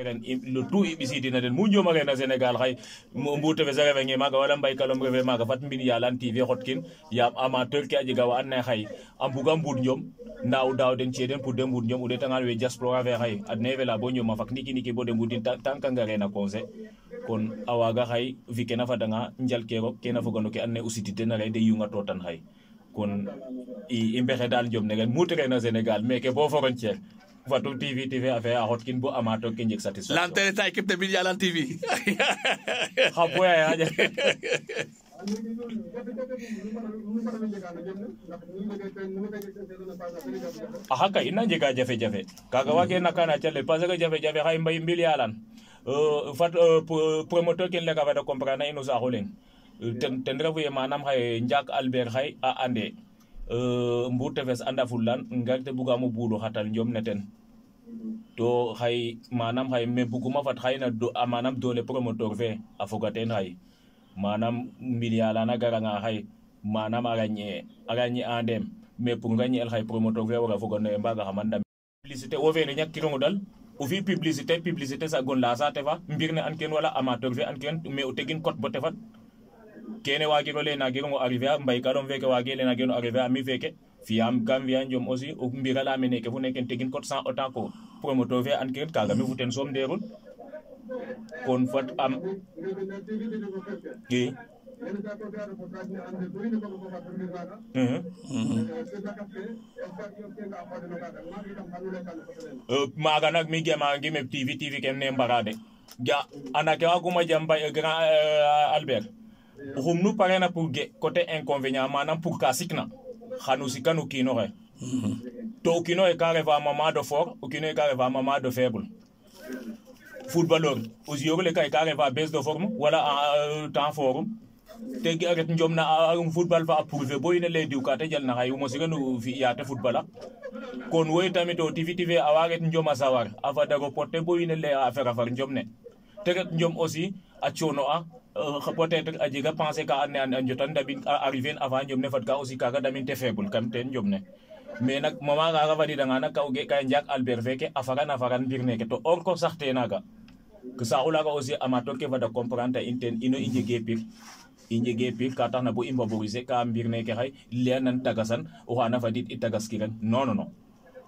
eɗen no du iɓɓisitina den mu jomakena sénégal xay mbutefe sa refenge maaga wala mbaykalom refe maaga fat mbin yalan tv xotkin yaam amateur ke a jega wa adona ye xay a mbuga mbuud njom nda o daaw den ciye den pour de mbuud njom o ɗetangan we diaspora fe xay adna ye fela bo njoma fak niki niki bo de mbuudin tant que ngarena conseil kon a waaga xay fi kena fadanga njalke rok kena fogano ke adona ye o sititen a rey de yunga totan xay Fatou TV TV affaire hot kin bu amato kin jek satisfaction. Lantene ta équipe de lan TV. Hapo ya aja. haka ina jega jafe-jafe kaga wage nakana cale parce que jafe-jafe xay mbay mbil yalan fat promoteur ken lega fata comprendre ino saxu leng ten refu ye manam xaye njaak albert xay a ande Euh, mbuur tefes anda fulan ngag te bugaamo buulo xatan jom ne ten to xay manam xay me buguma fat xayna ah, manam doole promoteur fe a foga teen xay manam mbiriyalana garanga xay manam a rañe a rañe andeem mais pour xay promoteur fe wara foga mbaga xaman ndam publicité wo fene ñakkirongo dal o fi publicité publicité sagon lasa tefa mbir ne an wala amateur fe an ken o tegin cote bo tefat kene wagiro lena girongo arrivé a mbay kaɗon feke wage lena geno arrivé a mi feke fiyam kam fiya jom aussi o mbiralame neke fu neken tegin cote sans autant ko promoteur fe an kirin kaga mi futen soom nderun kon fat am i mhm. mhm. eh, maga nak mi gema ngime tv tv kem ne mbarade ja anake waguma jam bay eh, grand eh, albert xum nu pare na pour côté inconvénient manam pour ka sikna xanu sikan o re to kino e ka va mama do fort o e ka refa mama do faible footballeur o siyorole kay ka e refa baisse de forme wala euh, temps forum te a ret njom na euh, football va a prouver bo ine diou ka te jal na xaye mo siganu fi ya te football kon wo tamit o tifi tife awa njom a sawar a fadago porter bo ine ley a affaire a far njom ne te ret njom aussi a coono a euh, peut être a jega penser ka andoona yee a njotan ndamin arriver avant fad ka aussi kaaga ndamin te faible kam ten njomne mais nak moment kaaga fadidanga nak ka o ge' ka njaak albert feke a faran a faran mbir neke to or sax te naaga saaxu laaga aussi amateur ke fada comprendre ta in ten i njegee pir i njegee pir ka taxna bo i favoriser ka mbir neke xay leya nan tagasan oxaana fadid i tagaskiran non non non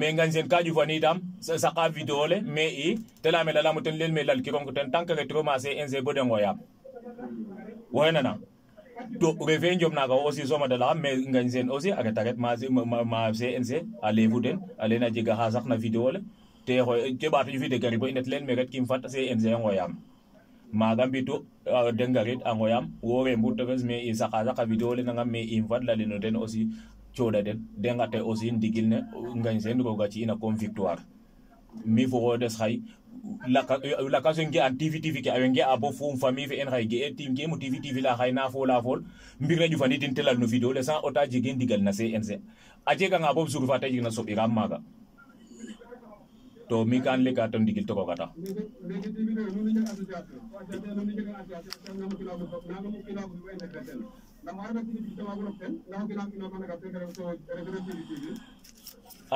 mais ngan sen ka jufani tam saqa vidéo le mais i tela me lalamu ten lel me lal kironko ten tant que troma se ense boden ngoyab woyenana to refe jom naga aussi soma dala mais ngan sen aussi aga taret ma ma cnc ale vous den ale na jega ha sax na vidéo le te xoy te batu fi de gari bo inet len me ret kim fat cnc ngoyam maga mbitu dengarit a wo rembu tefes mais i saqa saqa vidéo le nanga mais i fat lalino den aussi codade dengate aussi ndigil ne ngañ sen roga ci ina comme victoire mi fo wodes xay la kaso ngi an tv tv ke ay ngi a bo fum famille fi en xay ge e tim ge mo tv tv la xay na fo la fol mbir na fani din telal no video le sans otage jege ndigal na cnc a jega nga bob sur fa te jeg na soɓiram maga to mi kan le ka ton digil to ko kata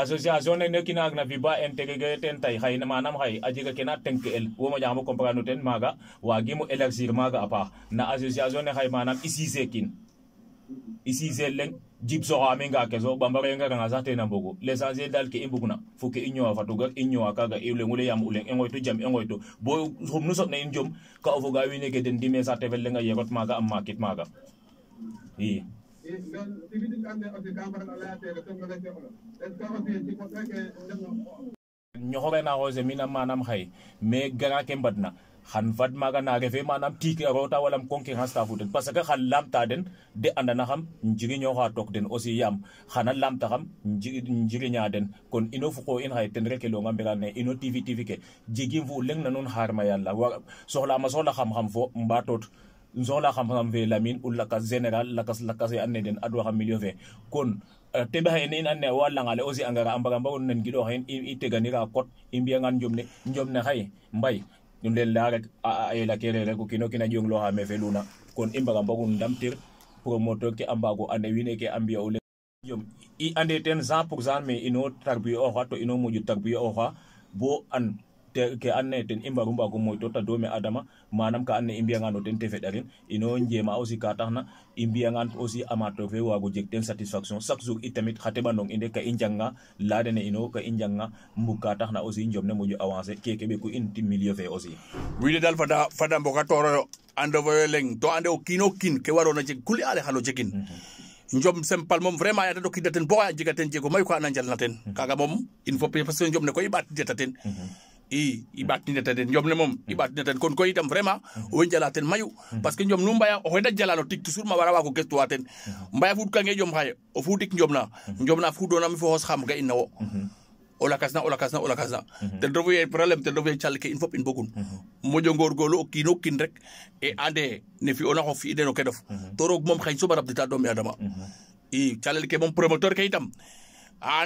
association ne ne kina agna fi ba intégré ten tay xay manam xay a jega kena tenk el wo ma jaxamo comprendre ten maga wagimo élargir maga a paax na association ne xay manam i sise kin i sise leng jib soxame nga keso bambara nga nga sax tena mbogo l'essentiel dal ke i mbugna fo ke i ñowa fatu gar i ñowa kaga i lengule yam u leng i ngoytu jam i ngoytu bo xum nu soɓna in jom ka o foga wiin we ke den dime saate fe lenga yerot maga am makit maga i ñoxorenaxoose mina manam xaye mais grand ke mbadna xan fad maga na refe manam tiike a roota walam concurrence ta fo den parce que xan lamta den de andana xam njiriñoxa took den aussi yaam xana lamta xam njiriña den kon ino fuqo in xaye ten reke leonga mbira ne ino tivi tivi ke jegim fu leng na nuun xaarma yalla soxlama soxla xam xam fo mbatoot zola xam xam ve lamin ulla kas general lakas lakas e anne den adwa xam milieu ve kon tebe ha ene anne wala ngale osi angara ambaga mbago nen gido hen i teganira kot imbiya ngan jomne jomne hay mbay ñum len la rek a la kere rek kino kina jonglo ha me feluna kon imbaga mbago ndamtir promoteur ke ambago ane wine ke ambiya ule jom i ande ten 100% mais ino tarbiya oxa to ino moju tarbiya oxa bo an ke anne ten i mbaru mbago moytota doomi adama manam ka anne i mbiyangano ten te feɗarin ino njema aussi ka taxna i mbiyangan aussi amateur fe waago jeg ten satisfaction chaque jour i tamit xa teɓanong inde ka i njanga laadene ino ka injanga njanga mbug ka taxna aussi njom ne moƴo avancer keke ɓeku in ti milieu fe aussi wiide dal fada fada mboga toroyo andovoyo leng to ande o kiino kiin ke warona jeg kuli ale xano jekin mm -hmm. njom sempal mom vraiment yata dokida ten bo jega ten jego mayu ko ana jalna ten mhm. kaga mom il faut parce que njom ne koy bat jeta ten mm -hmm. i i ɓaatniida den njomne moom i ɓaatniida den kon koy itam vraiment owey njala ten mayu parce que njom nu mbaya oxe na jalano tig toujours ma wara waago gestuwa ten mbaya fuutkangee jom xaye o fuudik njomna njomna fuudoona mi fo xos xam ga'in na wo o lakas na o lakas na ten refu ye problème ten refu ye cal ke in fop in mbogun moƴo ngorgoorlu o kiino kiin rek e ande ne fi'oona o kedof to roog moom xañ soɓa rabdita doomi adama i calel ke moom promoteur ke itam a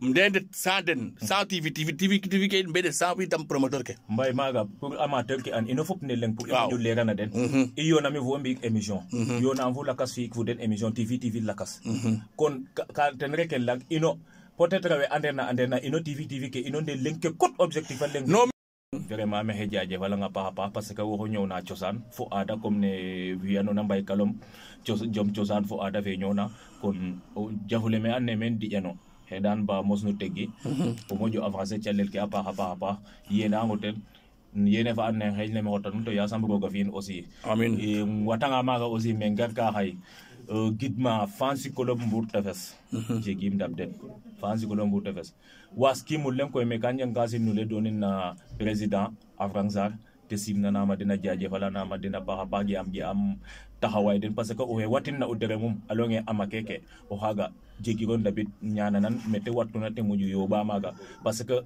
ndende saden sa tv tv tv tv ke mbede sa wi tam promoteur ke mbay maga pour amateur ke an ino fop ne leng pour wow. lera na den mm -hmm. iyo na mi vo mbi émission mm -hmm. yo na vo lakas fi ku den émission tv tv lakas mm -hmm. kon ka ten reken lang ino peut-être we andena andena ino tv tv ke ino de leng ke kot objectif leng no vraiment mexe jajefalanga paxa paax parce que woxo ñowna cosaan fo aada comme ne wiyanona mbay kalom jom cosaan fo aada fe ñowna kon jafule me and naye meen diƴano heɗan ba mosno teggi mhm. o moƴo avancer calel ke a paax a paax a paax yenango ten yene fa and naye xeeñ ne me xota num to yasam roga fi'in aussi amin watanga maaga aussi me ngarka xaye euh, gidma fan sikolo mbour tefes mhm. jegiim ndab den fan sikolo mbour tefes waas leng koy me ka njang ka simnule donin na président afransar te simnanama den a jajefalanama den a paaxa paax am tahawai den parce que oxe watinna na udere mum leyonge ama keke o xaaga jegiro nyana nan mete wattuna te moƴu yooɓa maaga parce que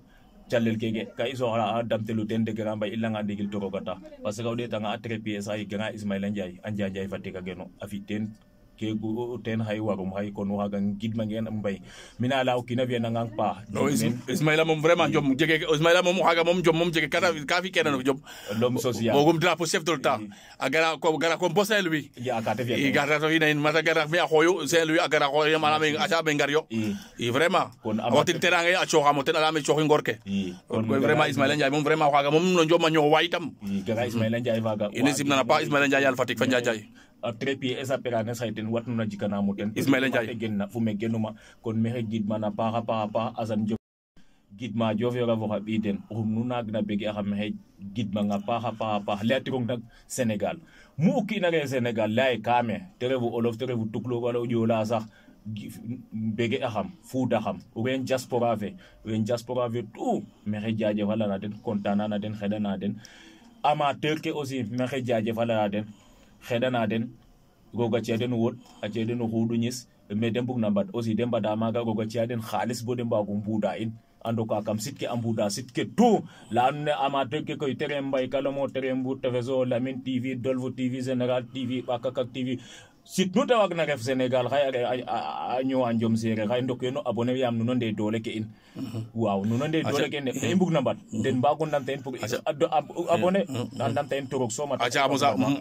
calel keke ka i soxla a damtelu ten de grand mbay i langa ndigil to rogata parce o ɗeetanga a trépied ismaila geno a kegu ten xay warum xay kon waga gidma ngeen mbay a la o kina fiya ngang paax Ismaila moom vraiment jom jege Ismaila moom xaga moom jom moom jege kata ka fi kene no jom l'homme social mogum drapeau chef de l'État eh. a gara ko gara ko bo Saint Louis ya ka fiya i gara to ina mata gara mi a xoyu Saint Louis a gara xoyu eh. manam a ca be ngar yo eh. i vraiment watin teranga a coxamo ke kon koy vraiment Ismaila Ndiaye moom vraiment xaga moom no jom a ñox way tam gara Ismaila Ndiaye faga ine simnana pa Ismaila Ndiaye yal Fatick fa Ndiaye trepi e saperane ten ismaila ndiaye genna fume genuma kon a paaxa paaxa paax asan diop gidma jofiora foxa ɓiy den xum nu naag wala o sax bege axam fuuda xam contana na den amateur ke aussi maxe jajefalana den a goga ceyaɗen woɗ a ceyaɗen huɗuñis mais den bugna mbad aussi den mbaɗa maga goga ceyaɗen haalis bo den mbago mbuuda in ando ka kam sitke a mbuuda sitke tout la andu ne amateur ke koy terrain mbay kalamo terrain tefeso lamine tv dolvo tv général tv ɓakakak tv sit nu te wagna ref sénégal xay a ñowa njom seere xay ndoke no abonné yaam nde doole ke in waaw nuno nde doole ke ne i mbug na mbad den mbago ndamta in pour abonné mm, mm, mm. a